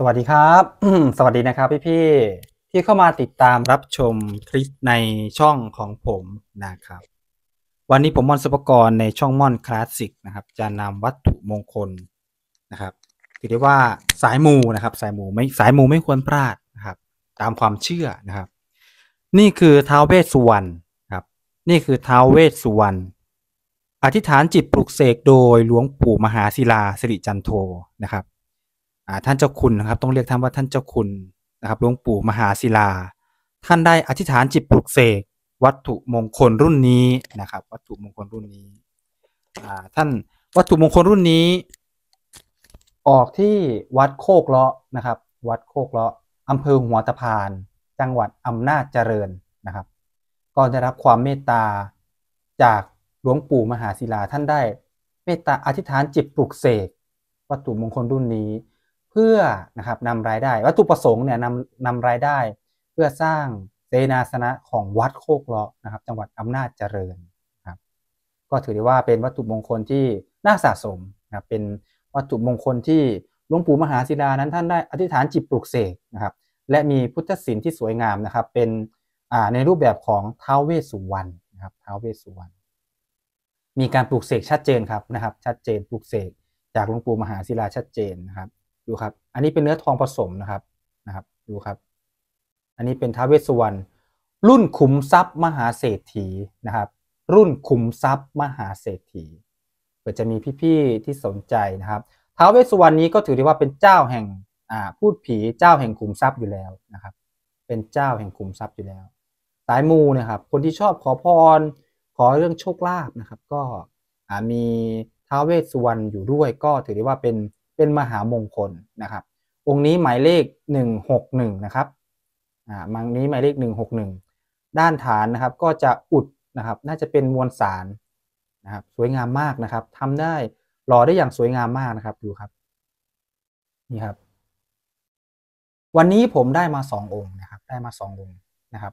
สวัสดีครับ สวัสดีนะครับ พี่พี่ที่เข้ามาติดตามรับชมคลิปในช่องของผมนะครับ วันนี้ผมมอนสุปกรณ์ในช่องมอนคลาสสิกนะครับ จะนำวัตถุมงคลนะครับคือได้ว่าสายมูนะครับ สายมูไม่สายมูไม่ควรพลาดนะครับ ตามความเชื่อนะครับ นี่คือท้าวเวสสุวรรณครับ นี่คือท้าวเวสสุวรรณอธิษฐานจิตปลุกเสกโดยหลวงปู่มหาศิลาสิริจันโทนะครับท่านเจ้าคุณนะครับ ต้องเรียกท่านว่าท่านเจ้าคุณนะครับหลวงปู่มหาศิลา ท่านได้อธิษฐานจิตปลุกเสกวัตถุมงคลรุ่นนี้นะครับ วัตถุมงคลรุ่นนี้ท่านวัตถุมงคลรุ่นนี้ ออกที่วัดโคกเลาะนะครับ วัดโคกเลาะอำเภอหัวตะพาน จังหวัดอำนาจเจริญนะครับ ก็ได้รับความเมตตาจากหลวงปู่มหาศิลาท่านได้เมตตาอธิษฐานจิตปลุกเสกวัตถุมงคลรุ่นนี้พื่อนะครับนำรายได้วัตถุประสงค์เนี่ยนำนำรายได้เพื่อสร้างเตนาสนะของวัดโคกเลาะนะครับจังหวัดอำนาจเจริญครับก็ถือได้ว่าเป็นวัตถุมงคลที่น่าสะสมนะครับเป็นวัตถุมงคลที่หลวงปู่มหาศิลานั้นท่านได้อธิษฐานจิตปลุกเสกนะครับและมีพุทธศิลป์ที่สวยงามนะครับ เป็นในรูปแบบของท้าวเวสสุวรรณนะครับท้าวเวสสุวรรณ มีการปลูกเสกชัดเจนครับนะครับชัดเจนปลูกเสกจากหลวงปู่มหาศิลาชัดเจนนะครับดูครับ อันนี้เป็นเนื้อทองผสมนะครับ นะครับ ดูครับ อันนี้เป็นท้าเวสสุวรรณรุ่นขุมทรัพย์มหาเศรษฐีนะครับ รุ่นขุมทรัพย์มหาเศรษฐีเผื่อจะมีพี่ๆที่สนใจนะครับ ท้าเวสสุวรรณนี้ก็ถือได้ว่าเป็นเจ้าแห่งอ่าพูดผีเจ้าแห่งขุมทรัพย์อยู่แล้วนะครับ เป็นเจ้าแห่งขุมทรัพย์อยู่แล้ว สายมูนะครับ คนที่ชอบขอพร ขอเรื่องโชคลาภนะครับ ก็มีท้าเวสสุวรรณอยู่ด้วย ก็ถือได้ว่าเป็นเป็นมหามงคลนะครับองค์นี้หมายเลข 161นะครับอ่ามังนี้หมายเลข 161 ด้านฐานนะครับก็จะอุดนะครับน่าจะเป็นมวลสารนะครับสวยงามมากนะครับทำได้หล่อได้อย่างสวยงามมากนะครับดูครับนี่ครับวันนี้ผมได้มาสององค์นะครับได้มาสององค์นะครับ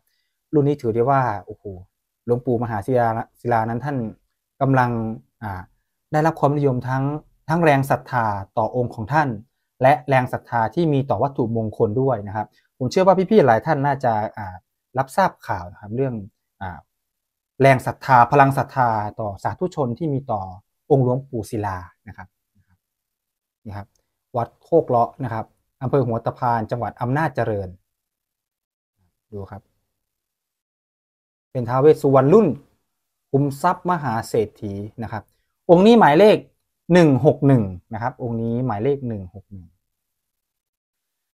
รุ่นนี้ถือได้ว่า โอ้โหหลวงปู่มหาศิลาศิลานั้นท่านกำลังได้รับความนิยมทั้งทั้งแรงศรัทธาต่อองค์ของท่าน และแรงศรัทธาที่มีต่อวัตถุมงคลด้วยนะครับผมเชื่อว่าพี่ๆหลายท่านน่าจะรับทราบข่าวนะครับเรื่องอแรงศรัทธาพลังศรัทธาต่อสาธุชนที่มีต่อองค์หลวงปู่ศิลานะครับนะครับวัดโคกเลาะนะครับอำเภอหัวตะพานจังหวัดอำนาจเจริญดูครับเป็นท้าวเวสสุวรรณรุ่นคุมทรัพย์มหาเศรษฐีนะครับองค์นี้หมายเลขหนึ่งหกหนึ่งนะครับ องค์นี้หมายเลขหหหนนึ่งกึ่ง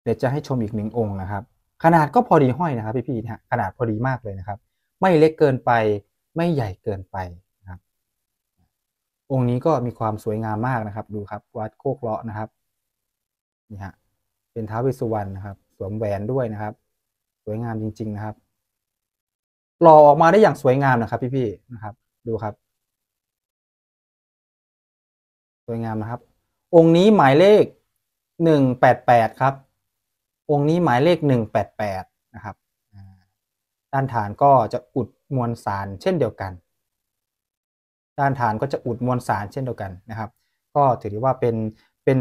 เดี๋ยวจะให้ชมอีกหนึ่งองค์นะครับ ขนาดก็พอดีห้อยนะครับพี่พี่นะขนาดพอดีมากเลยนะครับ ไม่เล็กเกินไปไม่ใหญ่เกินไปนะครับ องค์นี้ก็มีความสวยงามมากนะครับ ดูครับวัดโคกเลาะนะครับนี่ฮะเป็นท้าวิสสุวรรณนะครับ สวมแหวนด้วยนะครับ สวยงามจริงๆนะครับหล่อออกมาได้อย่างสวยงามนะครับพี่ๆนะครับ ดูครับสวยงามนะครับองค์นี้หมายเลขหนึ่งแปดแปดครับองค์นี้หมายเลขหนึ่งแปดแปดนะครับด้านฐานก็จะอุดมวลสารเช่นเดียวกัน ด้านฐานก็จะอุดมวลสารเช่นเดียวกันนะครับก็ถือว่าเป็นเป็น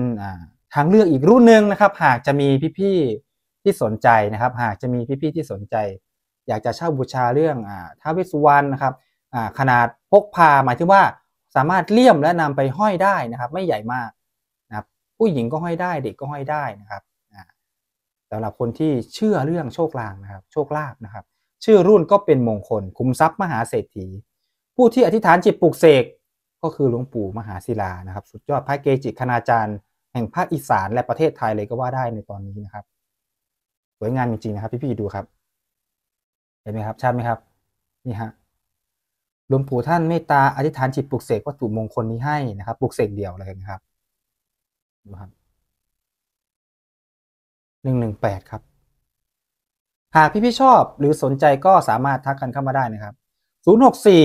ทางเลือกอีกรุ่นหนึ่งนะครับหากจะมีพี่ๆที่สนใจนะครับ หากจะมีพี่ๆที่สนใจ อยากจะเช่าบูชาเรื่องท้าวเวสุวรรณนะครับขนาดพกพาหมายถึงว่าสามารถเลี่ยมและนำไปห้อยได้นะครับ ไม่ใหญ่มากนะครับ ผู้หญิงก็ห้อยได้เด็กก็ห้อยได้นะครับสำหรับคนที่เชื่อเรื่องโชคลางนะครับ โชคลาภนะครับ ชื่อรุ่นก็เป็นมงคล คุ้มทรัพย์มหาเศรษฐี ผู้ที่อธิษฐานจิตปลุกเสกก็คือหลวงปู่มหาศิลานะครับ สุดยอดพระเกจิคณาจารย์ แห่งภาคอีสานและประเทศไทยเลยก็ว่าได้ในตอนนี้นะครับสวยงามจริงๆนะครับ พี่ๆดูครับ เห็นไหมครับชัดไหมครับนี่ฮะหลวงปู่ท่านเมตตาอธิษฐานจิตปลุกเสกวัตถุมงคลนี้ให้นะครับปลุกเสกเดี่ยวเลยนะครับนะครับหนึ่งหนึ่งแปดครับหากพี่พี่ชอบหรือสนใจก็สามารถทักกันเข้ามาได้นะครับ ศูนย์หกสี่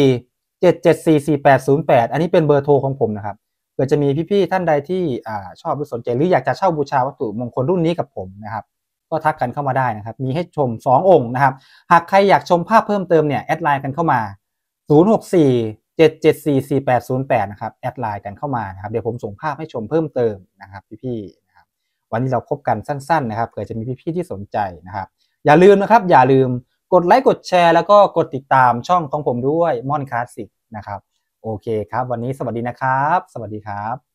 เจ็ดเจ็ดสี่สี่แปดศูนย์แปดอันนี้เป็นเบอร์โทรของผมนะครับ เผื่อจะมีพี่ๆท่านใดที่อ่าชอบหรือสนใจหรืออยากจะเช่าบูชาวัตถุมงคลรุ่นนี้กับผมนะครับก็ทักกันเข้ามาได้นะครับมีให้ชมสององค์นะครับ หากใครอยากชมภาพเพิ่มเติมเนี่ยแอดไลน์กันเข้ามา064 774 4808นะครับแอดไลน์กันเข้ามานะครับเดี๋ยวผมส่งภาพให้ชมเพิ่มเติมนะครับพี่ๆนะครับวันนี้เราคบกันสั้น ๆนะครับเผื่อจะมีพี่ๆที่สนใจนะครับ อย่าลืมนะครับ อย่าลืมกดไลค์กดแชร์แล้วก็กดติดตามช่องของผมด้วยมอนคลาสสิกนะครับโอเคครับ วันนี้สวัสดีนะครับ สวัสดีครับ